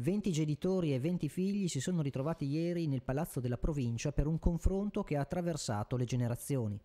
20 genitori e 20 figli si sono ritrovati ieri nel palazzo della provincia per un confronto che ha attraversato le generazioni.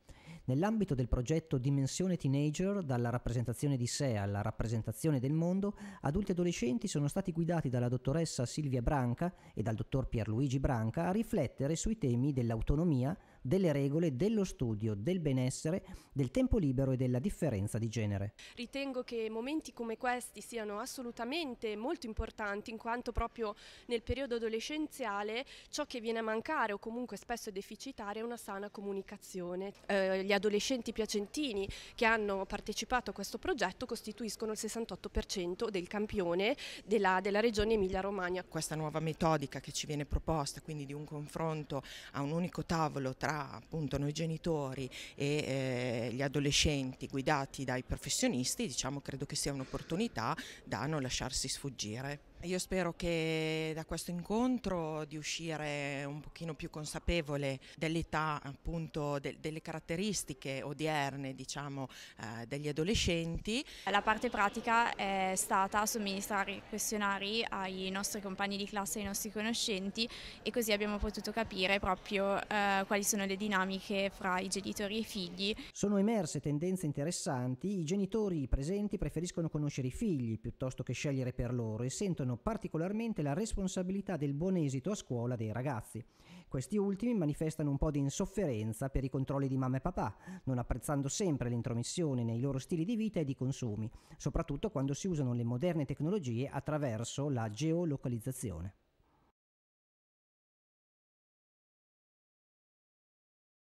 Nell'ambito del progetto Dimensione Teenager, dalla rappresentazione di sé alla rappresentazione del mondo, adulti e adolescenti sono stati guidati dalla dottoressa Silvia Branca e dal dottor Pierluigi Branca a riflettere sui temi dell'autonomia, delle regole, dello studio, del benessere, del tempo libero e della differenza di genere. Ritengo che momenti come questi siano assolutamente molto importanti in quanto proprio nel periodo adolescenziale ciò che viene a mancare o comunque spesso è deficitare è una sana comunicazione. Eh, gli adolescenti piacentini che hanno partecipato a questo progetto costituiscono il 68% del campione della, della regione Emilia-Romagna. Questa nuova metodica che ci viene proposta, quindi di un confronto a un unico tavolo tra tra appunto noi genitori e eh, gli adolescenti guidati dai professionisti, diciamo credo che sia un'opportunità da non lasciarsi sfuggire. Io spero che da questo incontro di uscire un pochino più consapevole dell'età, appunto de delle caratteristiche odierne, diciamo, eh, degli adolescenti. La parte pratica è stata somministrare questionari ai nostri compagni di classe, ai nostri conoscenti e così abbiamo potuto capire proprio eh, quali sono le dinamiche fra i genitori e i figli. Sono emerse tendenze interessanti, i genitori presenti preferiscono conoscere i figli piuttosto che scegliere per loro e sentono riguardano particolarmente la responsabilità del buon esito a scuola dei ragazzi. Questi ultimi manifestano un po' di insofferenza per i controlli di mamma e papà, non apprezzando sempre l'intromissione nei loro stili di vita e di consumi, soprattutto quando si usano le moderne tecnologie attraverso la geolocalizzazione.